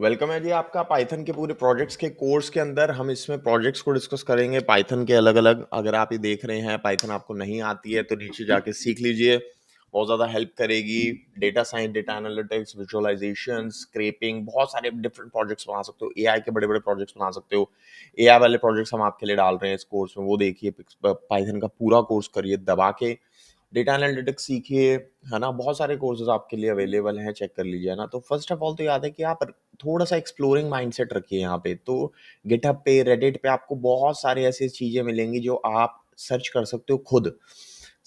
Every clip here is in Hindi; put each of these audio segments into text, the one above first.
वेलकम है जी आपका पाइथन के पूरे प्रोजेक्ट्स के कोर्स के अंदर हम इसमें प्रोजेक्ट्स को डिस्कस करेंगे पाइथन के अलग अलग अगर आप ये देख रहे हैं पाइथन आपको नहीं आती है तो नीचे जाके सीख लीजिए बहुत ज़्यादा हेल्प करेगी data science data analytics visualisation scraping बहुत सारे डिफरेंट प्रोजेक्ट्स बना सकते हो ए के बड़े बड़े प्रोजेक्ट्स बना सकते हो ए वाले प्रोजेक्ट्स हम आपके लिए डाल रहे हैं इस कोर्स में वो देखिए पाइथन का पूरा कोर्स करिए दबा के डेटा एनालिटिक्स सीखिए है ना बहुत सारे कोर्सेज आपके लिए अवेलेबल हैं चेक कर लीजिए ना तो फर्स्ट ऑफ ऑल तो याद है कि आप थोड़ा सा एक्सप्लोरिंग माइंडसेट रखिए यहाँ पे तो गिटहब पे रेडिट पे आपको बहुत सारे ऐसी चीज़ें मिलेंगी जो आप सर्च कर सकते हो खुद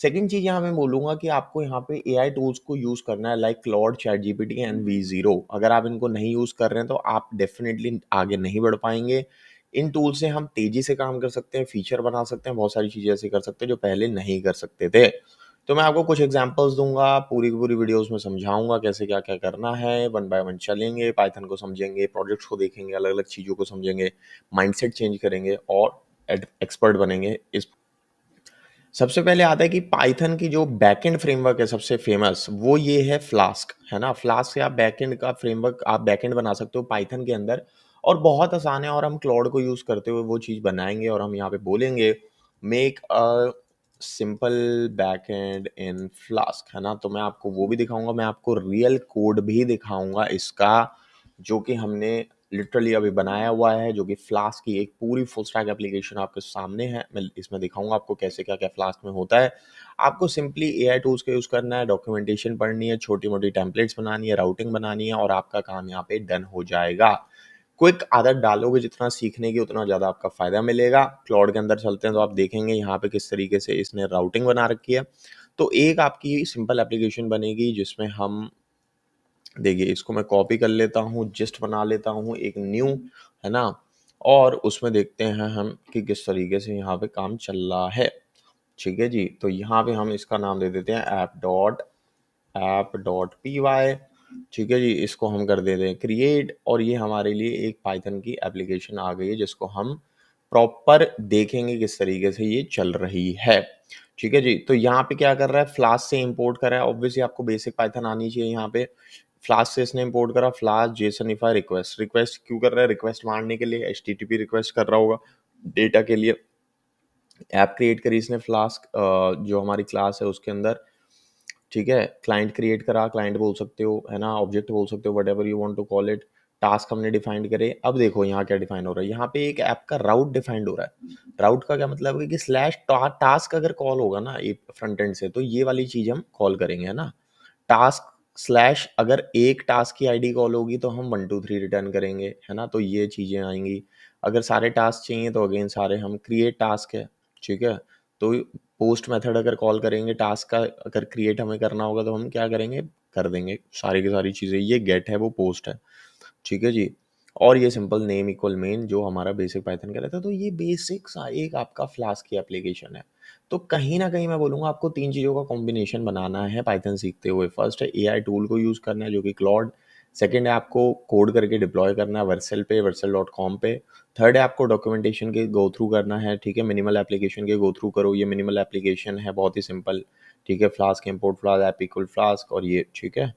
सेकेंड चीज़ यहाँ मैं बोलूंगा कि आपको यहाँ पे ए टूल्स को यूज़ करना है like Claude chat G P T and V zero अगर आप इनको नहीं यूज़ कर रहे हैं तो आप डेफिनेटली आगे नहीं बढ़ पाएंगे इन टूल से हम तेज़ी से काम कर सकते हैं फीचर बना सकते हैं बहुत सारी चीज़ें ऐसे कर सकते हैं जो पहले नहीं कर सकते थे तो मैं आपको कुछ एग्जांपल्स दूंगा पूरी की पूरी वीडियोस में समझाऊंगा कैसे क्या क्या करना है वन बाय वन चलेंगे पाइथन को समझेंगे प्रोजेक्ट्स को देखेंगे अलग अलग चीज़ों को समझेंगे माइंडसेट चेंज करेंगे और एक्सपर्ट बनेंगे इस सबसे पहले आता है कि पाइथन की जो बैकएंड फ्रेमवर्क है सबसे फेमस वो ये है फ्लास्क है ना फ्लास्क या आप बैकएंड का फ्रेमवर्क आप बैकएंड बना सकते हो पाइथन के अंदर और बहुत आसान है और हम क्लॉड को यूज़ करते हुए वो चीज़ बनाएंगे और हम यहाँ पे बोलेंगे make simple back end in Flask है ना तो मैं आपको वो भी दिखाऊंगा मैं आपको रियल कोड भी दिखाऊंगा इसका जो कि हमने लिटरली अभी बनाया हुआ है जो कि फ्लास्क की एक पूरी फुल स्टैक एप्लीकेशन आपके सामने है मैं इसमें दिखाऊंगा आपको कैसे क्या क्या फ्लास्क में होता है आपको सिंपली ए आई टूल्स का यूज़ करना है डॉक्यूमेंटेशन पढ़नी है छोटी मोटी टेम्पलेट्स बनानी है राउटिंग बनानी है और आपका काम यहाँ पे डन हो जाएगा क्विक आदत डालोगे जितना सीखने की उतना ज़्यादा आपका फ़ायदा मिलेगा क्लाउड के अंदर चलते हैं तो आप देखेंगे यहाँ पे किस तरीके से इसने राउटिंग बना रखी है तो एक आपकी सिंपल एप्लीकेशन बनेगी जिसमें हम देखिए इसको मैं कॉपी कर लेता हूँ जिस्ट बना लेता हूँ एक न्यू है ना और उसमें देखते हैं हम कि किस तरीके से यहाँ पे काम चल रहा है ठीक है जी तो यहाँ पे हम इसका नाम दे देते हैं app dot app dot P Y ठीक है जी इसको हम कर देते हैं क्रिएट और ये हमारे लिए एक पाइथन की एप्लीकेशन आ गई है जिसको हम प्रॉपर देखेंगे किस तरीके से ये चल रही है ठीक है जी तो यहाँ पे क्या कर रहा है फ्लास से इम्पोर्ट कर रहा है ऑब्वियसली आपको बेसिक पाइथन आनी चाहिए यहाँ पे फ्लास से इसने इम्पोर्ट करा फ्लास जेसनिफाई रिक्वेस्ट रिक्वेस्ट क्यों कर रहा है रिक्वेस्ट मारने के लिए एच रिक्वेस्ट कर रहा होगा डेटा के लिए ऐप क्रिएट करी इसने फ्लास्क जो हमारी क्लास है उसके अंदर ठीक है क्लाइंट क्रिएट करा क्लाइंट बोल सकते हो है ना ऑब्जेक्ट बोल सकते हो whatever you want to call it task हमने डिफाइंड करे अब देखो यहाँ क्या डिफाइन हो रहा है यहाँ पे एक ऐप का राउट डिफाइंड हो रहा है राउट का क्या मतलब है कि स्लैश टास्क अगर कॉल होगा ना एक फ्रंट एंड से तो ये वाली चीज हम कॉल करेंगे है ना टास्क स्लैश अगर एक टास्क की आईडी कॉल होगी तो हम वन टू थ्री रिटर्न करेंगे है ना तो ये चीज़ें आएंगी अगर सारे टास्क चाहिए तो अगेन सारे हम क्रिएट टास्क है ठीक है तो पोस्ट मेथड अगर कॉल करेंगे टास्क का अगर क्रिएट हमें करना होगा तो हम क्या करेंगे कर देंगे सारी की सारी चीज़ें ये गेट है वो पोस्ट है ठीक है जी और ये सिंपल नेम इक्वल मेन जो हमारा बेसिक पाइथन का रहता है तो ये बेसिक एक आपका फ्लास्क की एप्लीकेशन है तो कहीं ना कहीं मैं बोलूँगा आपको तीन चीज़ों का कॉम्बिनेशन बनाना है पाइथन सीखते हुए फर्स्ट है ए टूल को यूज़ करना है जो कि क्लॉड सेकेंड है आपको कोड करके डिप्लॉय करना है वर्सल पे वर्सल डॉट कॉम पे थर्ड है आपको डॉक्यूमेंटेशन के गो थ्रू करना है ठीक है मिनिमल एप्लीकेशन के गो थ्रू करो ये मिनिमल एप्लीकेशन है बहुत ही सिंपल ठीक है Flask import Flask app equal Flask और ये ठीक है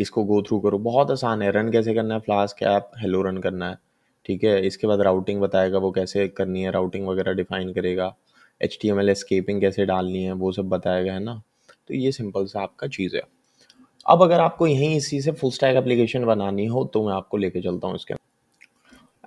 इसको गो थ्रू करो बहुत आसान है रन कैसे करना है फ्लास्क ऐप हेलो रन करना है ठीक है इसके बाद राउटिंग बताएगा वो कैसे करनी है राउटिंग वगैरह डिफाइन करेगा H T M L scraping कैसे डालनी है वो सब बताएगा है ना तो ये सिंपल सा आपका चीज़ है अब अगर आपको यहीं इसी से फुल स्टैक एप्लीकेशन बनानी हो तो मैं आपको लेके चलता हूँ इसके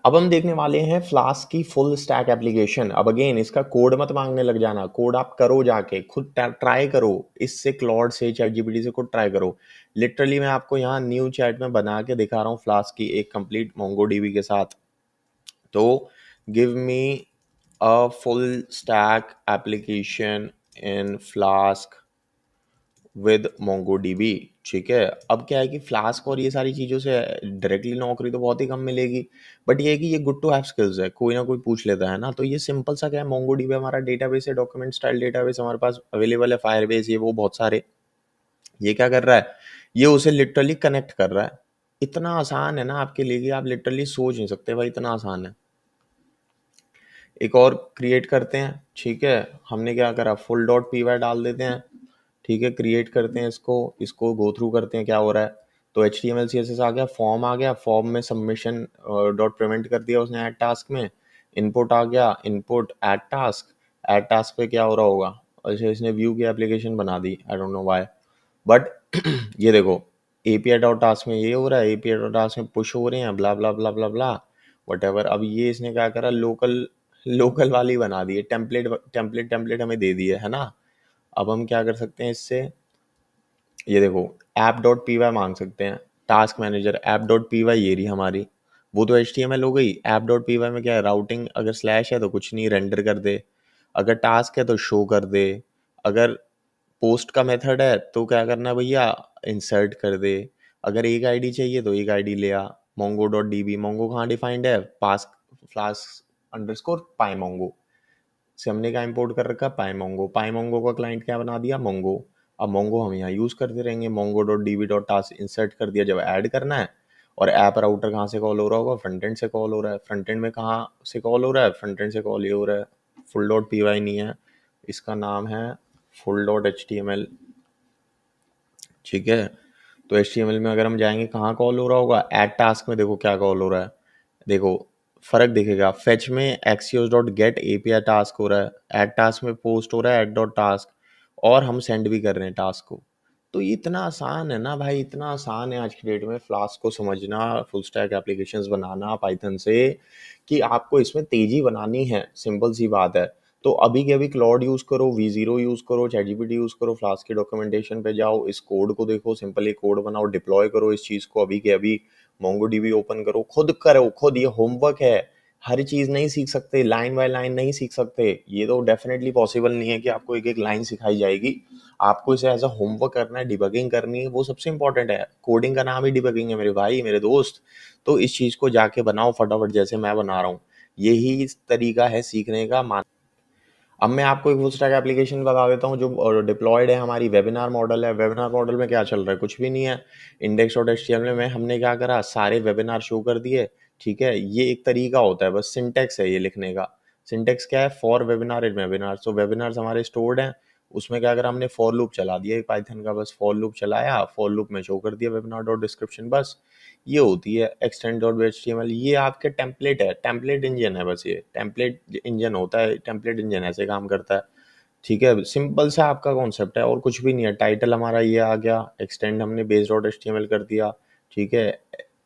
अब हम देखने वाले हैं फ्लास्क की फुल स्टैक एप्लीकेशन अब अगेन इसका कोड मत मांगने लग जाना कोड आप करो जाके खुद ट्राई करो इससे क्लॉड से चैट जीपीटी से खुद ट्राई करो लिटरली मैं आपको यहाँ न्यू चैट में बना के दिखा रहा हूँ फ्लास्क की एक कंप्लीट मोंगो डीबी के साथ तो give me a full stack application in Flask with Mongo DB ठीक है अब क्या है कि फ्लास्क और ये सारी चीज़ों से डायरेक्टली नौकरी तो बहुत ही कम मिलेगी बट ये है कि ये गुड टू हैव स्किल्स है कोई ना कोई पूछ लेता है ना तो ये सिंपल सा क्या है मोंगो डीबी हमारा डेटाबेस है डॉक्यूमेंट स्टाइल डेटाबेस हमारे पास अवेलेबल है फायर ये वो बहुत सारे ये क्या कर रहा है ये उसे लिटरली कनेक्ट कर रहा है इतना आसान है ना आपके लिए कि आप लिटरली सोच नहीं सकते भाई इतना आसान है एक और क्रिएट करते हैं ठीक है हमने क्या करा फुल डॉट पी डाल देते हैं ठीक है क्रिएट करते हैं इसको इसको गो थ्रू करते हैं क्या हो रहा है तो H T M L C S S आ गया फॉर्म आ गया फॉर्म में सबमिशन डॉट पेमेंट कर दिया उसने एट टास्क में इनपुट आ गया input add task add task पे क्या हो रहा होगा अच्छा इसने व्यू की एप्लीकेशन बना दी I don't know why but ये देखो A P I dot task में ये हो रहा है A P I dot task में पुश हो रहे हैं ब्ला ब्ला ब्ला ब्ला ब्ला वट एवर अब ये इसने क्या करा लोकल लोकल वाली बना दी है टेम्पलेट टेम्पलेट टेम्पलेट हमें दे दी है ना अब हम क्या कर सकते हैं इससे ये देखो ऐप डॉट पी वाई मांग सकते हैं task manager app dot P Y ये रही हमारी वो तो एच टी एम एल हो गई ऐप डॉट पी वाई में क्या है राउटिंग अगर स्लैश है तो कुछ नहीं रेंडर कर दे अगर टास्क है तो शो कर दे अगर पोस्ट का मेथड है तो क्या करना है भैया इंसर्ट कर दे अगर एक आईडी चाहिए तो एक आईडी ले आ Mongo dot D B Mongo कहाँ डिफाइंड है पास Flask underscore py Mongo से हमने क्या इम्पोर्ट कर रखा पाए मोंगो पाए मोंगो का क्लाइंट क्या बना दिया मोंगो अब मोंगो हम यहाँ यूज़ करते रहेंगे Mongo dot D B dot task insert कर दिया जब ऐड करना है और ऐप राउटर कहाँ से कॉल हो रहा होगा फ्रंट एंड से कॉल हो रहा है फ्रंट एंड में कहाँ से कॉल हो रहा है फ्रंट एंड से कॉल ये हो रहा है फुल डॉट पी वाई नहीं है इसका नाम है full dot H T M L ठीक है तो एच टी एम एल में अगर हम जाएंगे कहाँ कॉल हो रहा होगा एट टास्क में देखो क्या कॉल हो रहा है देखो फर्क दिखेगा फेच में Axios dot get A P task हो रहा है एट टास्क में पोस्ट हो रहा है एट डॉट टास्क और हम सेंड भी कर रहे हैं टास्क को तो ये इतना आसान है ना भाई इतना आसान है आज की डेट में फ्लास्क को समझना फुल स्टैक एप्लीकेशंस बनाना पाइथन से कि आपको इसमें तेज़ी बनानी है सिंपल सी बात है तो अभी के अभी क्लॉड यूज़ करो वी जीरो यूज़ करो चैट जीपीटी यूज़ करो फ्लास्क के डॉक्यूमेंटेशन पे जाओ इस कोड को देखो सिंपल एक कोड बनाओ डिप्लॉय करो इस चीज़ को अभी के अभी मोंगो डीबी ओपन करो खुद करो खुद ये होमवर्क है हर चीज़ नहीं सीख सकते लाइन बाय लाइन नहीं सीख सकते ये तो डेफिनेटली पॉसिबल नहीं है कि आपको एक एक लाइन सिखाई जाएगी आपको इसे एज अ होमवर्क करना है डिबगिंग करनी है वो सबसे इंपॉर्टेंट है कोडिंग का नाम ही डिबगिंग है मेरे भाई मेरे दोस्त तो इस चीज़ को जाके बनाओ फटाफट जैसे मैं बना रहा हूँ यही तरीका है सीखने का मान अब मैं आपको एक फुल स्टैक एप्लीकेशन बता देता हूँ जो डिप्लॉयड है हमारी वेबिनार मॉडल है वेबिनार मॉडल में क्या चल रहा है कुछ भी नहीं है इंडेक्स और एच में हमने क्या करा सारे वेबिनार शो कर दिए ठीक है ये एक तरीका होता है बस सिंटेक्स है ये लिखने का सिंटेक्स क्या है for webinar in webinar so webinars हमारे स्टोर्ड हैं उसमें क्या करा हमने फॉर लूप चला दिया पाइथन का बस फॉर लूप चलाया फॉर लूप में शो कर दिया वेबिनार डॉट डिस्क्रिप्शन बस ये होती है एक्सटेंड डॉट एच ये आपके टेम्पलेट है टेम्पलेट इंजन है बस ये टेम्पलेट इंजन होता है टेम्पलेट इंजन ऐसे काम करता है ठीक है सिंपल सा आपका कॉन्सेप्ट है और कुछ भी नहीं है टाइटल हमारा ये आ गया एक्सटेंड हमने बेस डॉट एच कर दिया ठीक है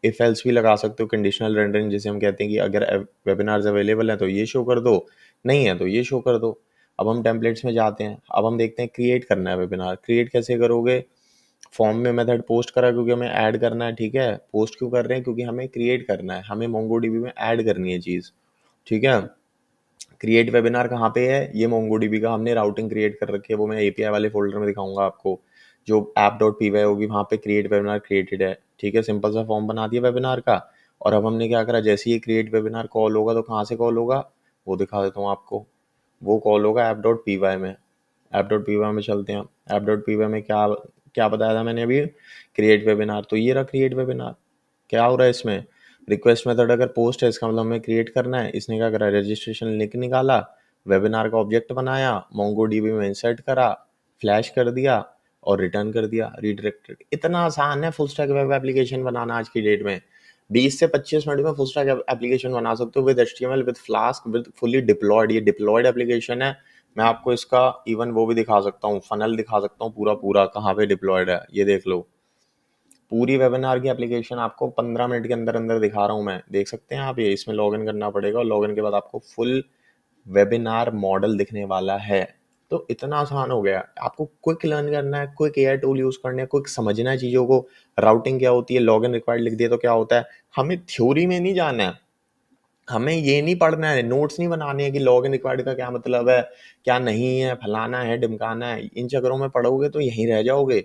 इफ एल्स भी लगा सकते हो कंडीशनल रेंडरिंग जैसे हम कहते हैं कि अगर वेबिनार्स अवेलेबल हैं तो ये शो कर दो नहीं है तो ये शो कर दो अब हम टेम्पलेट्स में जाते हैं अब हम देखते हैं क्रिएट करना है वेबिनार क्रिएट कैसे करोगे फॉर्म में मेथड पोस्ट करा क्योंकि हमें ऐड करना है ठीक है पोस्ट क्यों कर रहे हैं क्योंकि हमें क्रिएट करना है हमें मोंगो में ऐड करनी है चीज़ ठीक है क्रिएट वेबिनार कहाँ पे है ये मोंगो का हमने राउटिंग क्रिएट कर रखी है वो मैं ए वाले फोल्डर में दिखाऊंगा आपको जो ऐप डॉट पी वाई होगी वहाँ पे क्रिएट वेबिनार क्रिएटेड है ठीक है सिंपल सा फॉर्म बना दिया वेबिनार का और अब हमने क्या करा जैसे ये क्रिएट वेबिनार कॉल होगा तो कहाँ से कॉल होगा वो दिखा देता हूँ आपको वो कॉल होगा ऐप डॉट पी वाई में ऐप डॉट पी वाई में चलते हैं ऐप डॉट पी वाई में क्या क्या बताया था मैंने अभी क्रिएट वेबिनार तो ये रहा क्रिएट वेबिनार क्या हो रहा है इसमें रिक्वेस्ट मेथड अगर पोस्ट है इसका मतलब हमें क्रिएट करना है इसने क्या करा रजिस्ट्रेशन लिंक निकाला वेबिनार का ऑब्जेक्ट बनाया मोंगो डीबी में इंसर्ट करा फ्लैश कर दिया और रिटर्न कर दिया रिडायरेक्टेड इतना आसान है फुल स्टैक वेब एप्लीकेशन बनाना आज की डेट में 20 से 25 मिनट में फुल स्टैक एप्लीकेशन बना सकते हो with H with Flask with fully deployed ये डिप्लॉयड एप्लीकेशन है मैं आपको इसका इवन वो भी दिखा सकता हूँ फनल दिखा सकता हूँ पूरा पूरा कहाँ पे डिप्लॉयड है ये देख लो पूरी वेबिनार की एप्लीकेशन आपको पंद्रह मिनट के अंदर अंदर दिखा रहा हूँ मैं देख सकते हैं आप ये इसमें लॉग करना पड़ेगा और लॉग के बाद आपको फुल वेबिनार मॉडल दिखने वाला है तो इतना आसान हो गया आपको क्विक लर्न करना है क्विक एयर टूल यूज़ करना है क्विक समझना है चीज़ों को राउटिंग क्या होती है लॉग इन रिक्वायर्ड लिख दिया तो क्या होता है हमें थ्योरी में नहीं जाना है हमें ये नहीं पढ़ना है नोट्स नहीं बनाने हैं कि लॉग इन रिक्वायर्ड का क्या मतलब है क्या नहीं है फलाना है डिमकाना है इन चक्करों में पढ़ोगे तो यहीं रह जाओगे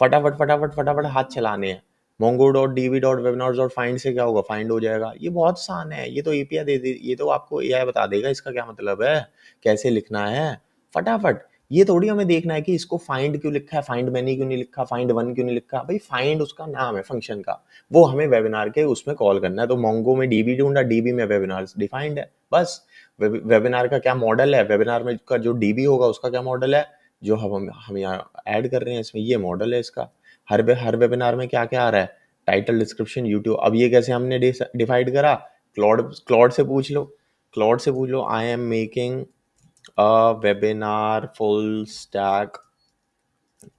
फटाफट फटाफट फटाफट हाथ चलाने हैं Mongo dot D B dot webinar dot find से क्या होगा फाइंड हो जाएगा ये बहुत आसान है ये तो ए पी आई दे दे ये तो आपको ए आई बता देगा इसका क्या मतलब है कैसे लिखना है फटाफट ये थोड़ी हमें देखना है कि इसको फाइंड क्यों लिखा है फाइंड मैनी क्यों नहीं लिखा फाइंड वन क्यों नहीं लिखा भाई फाइंड उसका नाम है फंक्शन का वो हमें वेबिनार के उसमें कॉल करना है तो मोंगो में डीबी ढूंढा डीबी में वेबिनार डिफाइंड है बस वेबिनार का क्या मॉडल है वेबिनार में का जो डीबी होगा उसका क्या मॉडल है जो हम हम यहाँ ऐड कर रहे हैं इसमें ये मॉडल है इसका हर हर वेबिनार में क्या क्या आ रहा है टाइटल डिस्क्रिप्शन यूट्यूब अब ये कैसे हमने डिफाइड करा क्लॉड क्लॉड से पूछ लो क्लॉड से पूछ लो I am making a webinar full stack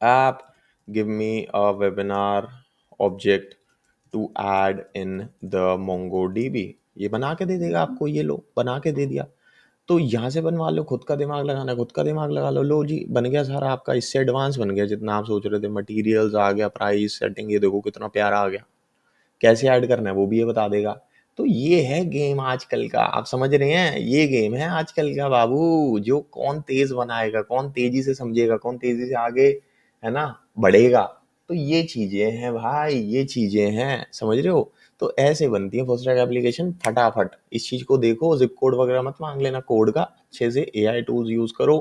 app give me a webinar object to add in the mongodb ये बना के दे देगा आपको ये लो बना के दे दिया तो यहाँ से बनवा लो खुद का दिमाग लगाना खुद का दिमाग लगा लो लो जी बन गया सारा आपका इससे एडवांस बन गया जितना आप सोच रहे थे मटेरियल्स आ गया प्राइस सेटिंग ये देखो कितना प्यारा आ गया कैसे ऐड करना है वो भी ये बता देगा तो ये है गेम आजकल का आप समझ रहे हैं ये गेम है आजकल का बाबू जो कौन तेज बनाएगा कौन तेजी से समझेगा कौन तेजी से आगे है ना बढ़ेगा तो ये चीजें हैं भाई ये चीजें हैं समझ रहे हो तो ऐसे बनती है फोस्ट्रैक एप्लीकेशन फटाफट इस चीज को देखो जिप कोड वगैरह मत मांग लेना कोड का अच्छे से ए आई टूल्स यूज करो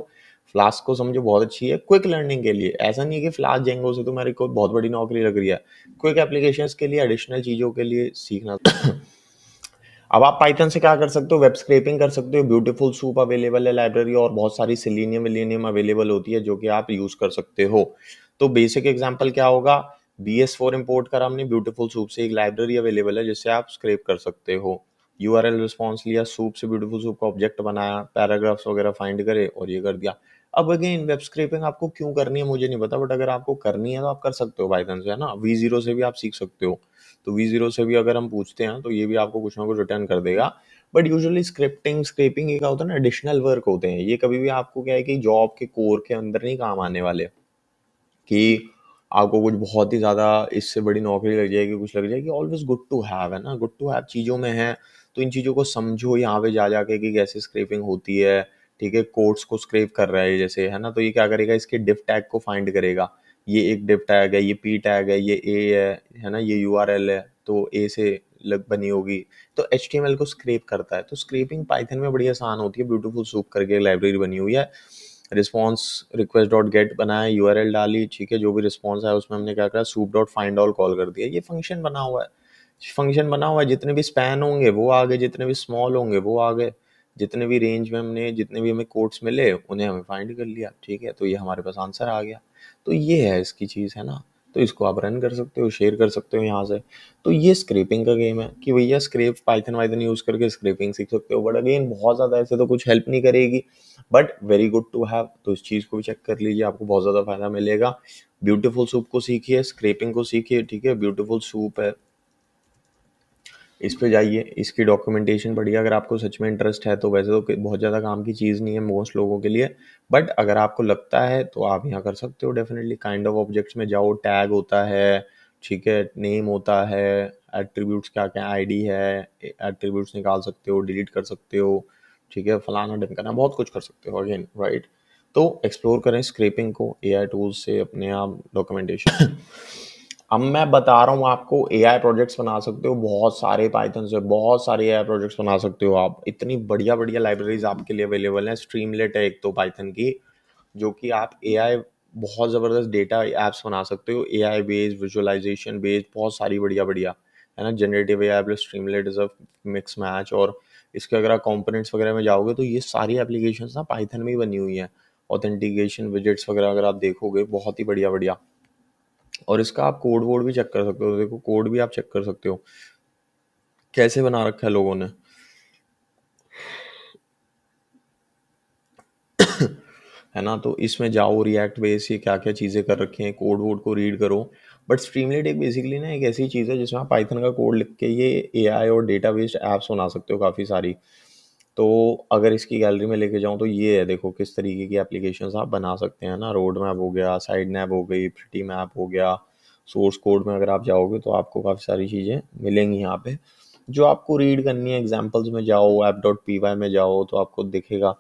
फ्लास्क को समझो बहुत अच्छी है क्विक लर्निंग के लिए ऐसा नहीं है कि फ्लास्क जेंगो से तो मेरे को बहुत बड़ी नौकरी लग रही है क्विक एप्लीकेशन के लिए एडिशनल चीजों के लिए सीखना अब आप पाइथन से क्या कर सकते हो वेब स्क्रेपिंग कर सकते हो ब्यूटीफुल सूप अवेलेबल है लाइब्रेरी और बहुत सारी सिलीनियम विलीनियम अवेलेबल होती है जो कि आप यूज कर सकते हो तो बेसिक एग्जाम्पल क्या होगा बी एस फोर इम्पोर्ट करा हमने ब्यूटीफुल सूप से एक लाइब्रेरी अवेलेबल है जिससे आप स्क्रेप कर सकते हो यू आर एल रिस्पॉन्स लिया सूप से ब्यूटीफुल सूप का ऑब्जेक्ट बनाया पैराग्राफ्स वगैरह फाइंड करे और ये कर दिया अब अगेन वेब स्क्रेपिंग आपको क्यों करनी है मुझे नहीं पता बट अगर आपको करनी है तो आप कर सकते हो बाई चांस है ना वी जीरो से भी आप सीख सकते हो तो वी जीरो से भी अगर हम पूछते हैं तो ये भी आपको कुछ ना कुछ रिटर्न कर देगा बट यूजली स्क्रिप्टिंग स्क्रेपिंग ये क्या होता है ना एडिशनल वर्क होते हैं ये कभी भी आपको क्या है कि जॉब के कोर के अंदर नहीं काम आने वाले कि आपको कुछ बहुत ही ज़्यादा इससे बड़ी नौकरी लग जाएगी कुछ लग जाएगी ऑलवेज गुड टू हैव है ना गुड टू हैव चीज़ों में है तो इन चीज़ों को समझो यहाँ पे जा जाके कि कैसे स्क्रेपिंग होती है ठीक है कोड्स को स्क्रेप कर रहा है जैसे है ना तो ये क्या करेगा इसके डिफ टैग को फाइंड करेगा ये एक डिप टैग है ये पी टैग है ये ए है है ना ये यू आर एल है तो ए से लग बनी होगी तो एच टी एम एल को स्क्रेप करता है तो स्क्रेपिंग पाइथन में बड़ी आसान होती है ब्यूटीफुल सूप करके लाइब्रेरी बनी हुई है रिस्पॉन्स रिक्वेस्ट डॉट गेट बनाया यू आर एल डाली ठीक है जो भी रिस्पॉन्स आया उसमें हमने क्या करा soup dot find all call कर दिया ये फंक्शन बना हुआ है फंक्शन बना हुआ है जितने भी स्पैन होंगे वो आ गए जितने भी स्मॉल होंगे वो आ गए जितने भी रेंज में हमने जितने भी हमें कोर्ट्स मिले उन्हें हमें फाइंड कर लिया ठीक है तो ये हमारे पास आंसर आ गया तो ये है इसकी चीज़ है ना तो इसको आप रन कर सकते हो शेयर कर सकते हो यहाँ से तो ये स्क्रेपिंग का गेम है कि भैया स्क्रेप पाइथन वाइथन यूज़ करके स्क्रेपिंग सीख सकते हो बट अगेन बहुत ज़्यादा ऐसे तो कुछ हेल्प नहीं करेगी but very good to have तो इस चीज़ को भी चेक कर लीजिए आपको बहुत ज़्यादा फ़ायदा मिलेगा ब्यूटीफुल सूप को सीखिए स्क्रेपिंग को सीखिए ठीक है ब्यूटीफुल सूप है इस पे जाइए इसकी डॉक्यूमेंटेशन पढ़िए अगर आपको सच में इंटरेस्ट है तो वैसे तो बहुत ज़्यादा काम की चीज़ नहीं है मोस्ट लोगों के लिए बट अगर आपको लगता है तो आप यहाँ कर सकते हो डेफिनेटली काइंड ऑफ ऑब्जेक्ट्स में जाओ टैग होता है ठीक है नेम होता है एट्रीब्यूट्स क्या क्या आई है एट्रीब्यूट्स निकाल सकते हो डिलीट कर सकते हो ठीक है फलाना डन करना बहुत कुछ कर सकते हो अगेन राइट तो एक्सप्लोर करें स्क्रेपिंग को ए आई टूल्स से अपने आप डॉक्यूमेंटेशन अब मैं बता रहा हूँ आपको ए आई प्रोजेक्ट्स बना सकते हो बहुत सारे पाइथन से बहुत सारे ए आई प्रोजेक्ट्स बना सकते हो आप इतनी बढ़िया बढ़िया लाइब्रेरीज आपके लिए अवेलेबल हैं स्ट्रीमलेट है एक तो पाइथन की जो कि आप ए आई बहुत ज़बरदस्त डेटा ऐप्स बना सकते हो A I based visualisation based बहुत सारी बढ़िया बढ़िया है ना generative A I plus Streamlit is a mix match और इसके अगर आप कॉम्पोनेंट्स वगैरह में जाओगे तो ये सारी एप्लीकेशन ना पाइथन में ही बनी हुई हैं ऑथेंटिकेशन विजिट्स वगैरह अगर आप देखोगे बहुत ही बढ़िया बढ़िया और इसका आप कोड वोड भी चेक कर सकते हो देखो कोड भी आप चेक कर सकते हो कैसे बना रखा है लोगों ने है ना तो इसमें जाओ रिएक्ट बेस ये क्या क्या चीज़ें कर रखी हैं कोड वोड को रीड करो बट स्ट्रीमलेट एक बेसिकली ना एक ऐसी चीज़ है जिसमें आप पाइथन का कोड लिख के ये ए और डेटा बेस्ड एप्स बना सकते हो काफ़ी सारी तो अगर इसकी गैलरी में लेके जाऊँ तो ये है देखो किस तरीके की एप्लीकेशन आप बना सकते हैं ना रोड मैप हो गया साइड मैप हो गई प्रिटी मैप हो गया सोर्स कोड में अगर आप जाओगे तो आपको काफ़ी सारी चीज़ें मिलेंगी यहाँ पे जो आपको रीड करनी है एग्जाम्पल्स में जाओ ऐप डॉट पी वाई में जाओ तो आपको दिखेगा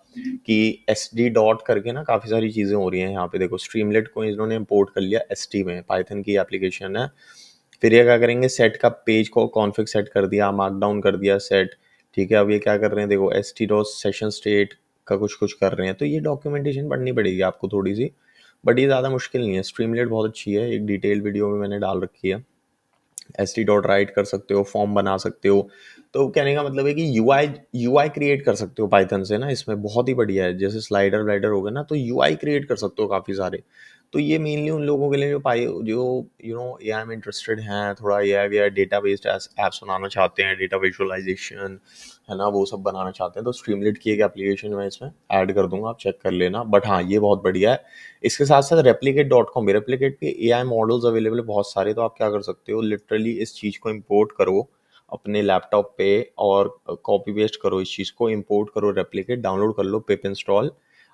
कि एस डी डॉट करके ना काफ़ी सारी चीज़ें हो रही हैं यहाँ पे देखो स्ट्रीमलेट को इन्होंने इम्पोर्ट कर लिया एस टी में पाइथन की एप्लीकेशन है फिर ये क्या करेंगे सेट का पेज को कॉन्फिक सेट कर दिया मार्कडाउन कर दिया सेट ठीक है अब ये क्या कर रहे हैं देखो S T dot session state का कुछ कुछ कर रहे हैं तो ये डॉक्यूमेंटेशन पढ़नी पड़ेगी आपको थोड़ी सी बट ये ज़्यादा मुश्किल नहीं है स्ट्रीमलेट बहुत अच्छी है एक डिटेल वीडियो में मैंने डाल रखी है एस टी डॉट राइट कर सकते हो फॉर्म बना सकते हो तो कहने का मतलब है कि U I U I create कर सकते हो पाइथन से ना इसमें बहुत ही बढ़िया है जैसे स्लाइडर व्लाइडर हो गए ना तो यू आई क्रिएट कर सकते हो काफ़ी सारे तो ये मेनली उन लोगों के लिए जो पाई जो यू नो ए आई में इंटरेस्टेड हैं थोड़ा A I I data based apps बनाना चाहते हैं डेटा विजुअलाइजेशन है ना वो सब बनाना चाहते हैं तो स्ट्रीमलेट की एक एप्लीकेशन मैं इसमें ऐड कर दूंगा आप चेक कर लेना बट हाँ ये बहुत बढ़िया है इसके साथ साथ रेप्लीकेट डॉट कॉम रेप्लीकेट पे ए आई मॉडल्स अवेलेबल है बहुत सारे तो आप क्या कर सकते हो लिटरली इस चीज़ को इम्पोर्ट करो अपने लैपटॉप पे और कॉपी पेस्ट करो इस चीज़ को इम्पोर्ट करो रेप्लीकेट डाउनलोड कर लो पेप इंस्टॉल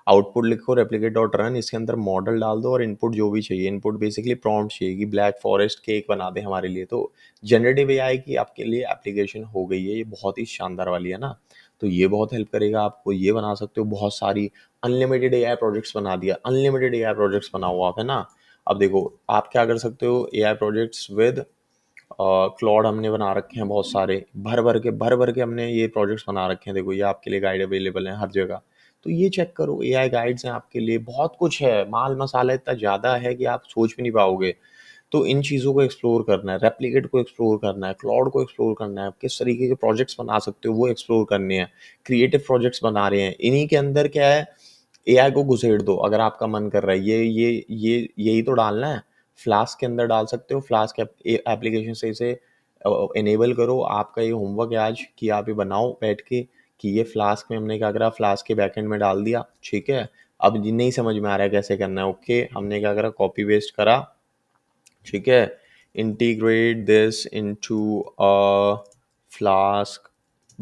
आउटपुट लिखो रेप्लीकेट डॉट रन इसके अंदर मॉडल डाल दो और इनपुट जो भी चाहिए इनपुट बेसिकली प्रॉम्प्ट चाहिए कि ब्लैक फॉरेस्ट केक बना दे हमारे लिए तो जनरेटिव ए की आपके लिए एप्लीकेशन हो गई है ये बहुत ही शानदार वाली है ना तो ये बहुत हेल्प करेगा आपको ये बना सकते हो बहुत सारी अनलिमिटेड ए आई प्रोजेक्ट्स बना दिया अनलिमिटेड ए आई प्रोजेक्ट्स बनाओ आप है ना अब देखो आप क्या कर सकते हो A I projects with Claude हमने बना रखे हैं बहुत सारे भर भर के भर भर के हमने ये प्रोजेक्ट्स बना रखे हैं देखो ये आपके लिए गाइड अवेलेबल है हर जगह तो ये चेक करो ए आई गाइड्स हैं आपके लिए बहुत कुछ है माल मसाला इतना ज़्यादा है कि आप सोच भी नहीं पाओगे तो इन चीज़ों को एक्सप्लोर करना है रेप्लीकेट को एक्सप्लोर करना है क्लाउड को एक्सप्लोर करना है आप किस तरीके के प्रोजेक्ट्स बना सकते हो वो एक्सप्लोर करने हैं क्रिएटिव प्रोजेक्ट्स बना रहे हैं इन्हीं के अंदर क्या है ए आई को घुसेड़ दो अगर आपका मन कर रहा है ये ये ये यही तो डालना है फ्लास्क के अंदर डाल सकते हो फ्लास्क एप्लीकेशन से इसे इनेबल करो आपका ये होमवर्क है आज कि आप ये बनाओ बैठ के कि ये फ्लास्क में हमने क्या करा फ्लास्क के बैकेंड में डाल दिया ठीक है अब नहीं समझ में आ रहा है कैसे करना है ओके हमने क्या करा कॉपी पेस्ट करा ठीक है integrate this into a Flask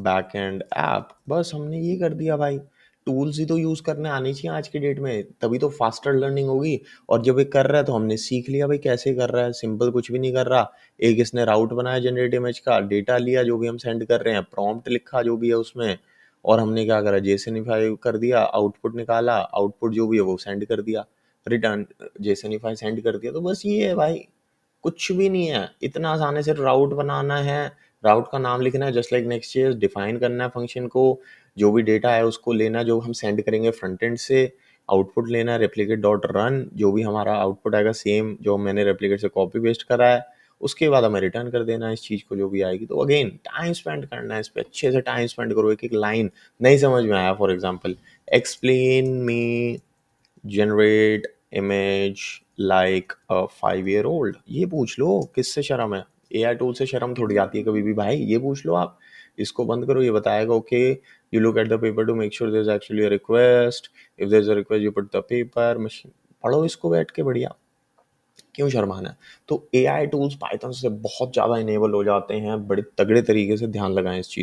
backend app बस हमने ये कर दिया भाई टूल्स ही तो यूज़ करने आने चाहिए आज के डेट में तभी तो फास्टर लर्निंग होगी और जब ये कर रहा है तो हमने सीख लिया भाई कैसे कर रहा है सिंपल कुछ भी नहीं कर रहा एक इसने राउट बनाया जनरेट इमेज का डेटा लिया जो भी हम सेंड कर रहे हैं प्रॉम्प्ट लिखा जो भी है उसमें और हमने क्या करा जेसनिफाई कर दिया आउटपुट निकाला आउटपुट जो भी है वो सेंड कर दिया रिटर्न जेसनिफाई सेंड कर दिया तो बस ये है भाई कुछ भी नहीं है इतना आसान है सिर्फ राउट बनाना है राउट का नाम लिखना है जस्ट लाइक नेक्स्ट चीज डिफाइन करना है फंक्शन को जो भी डेटा है उसको लेना जो हम सेंड करेंगे फ्रंट एंड से आउटपुट लेना है रेप्लीकेट डॉट रन जो भी हमारा आउटपुट आएगा सेम जो मैंने रेप्लीकेट से कॉपी पेस्ट करा है उसके बाद हमें रिटर्न कर देना है इस चीज़ को जो भी आएगी तो अगेन टाइम स्पेंड करना है इस पर अच्छे से टाइम स्पेंड करो एक एक लाइन नहीं समझ में आया for example explain me generate image like five year old ये पूछ लो किससे शर्म है ए आई टूल से शर्म थोड़ी आती है कभी भी भाई ये पूछ लो आप इसको बंद करो ये बताएगा okay you look at the paper to make sure there is actually request if there is a request you put the paper पढ़ो इसको बैठ के बढ़िया क्यों शर्माना है तो ए आई टूल्स पाइथन से बहुत ज़्यादा इनेबल हो जाते हैं बड़े तगड़े तरीके से ध्यान लगाएं इस चीज़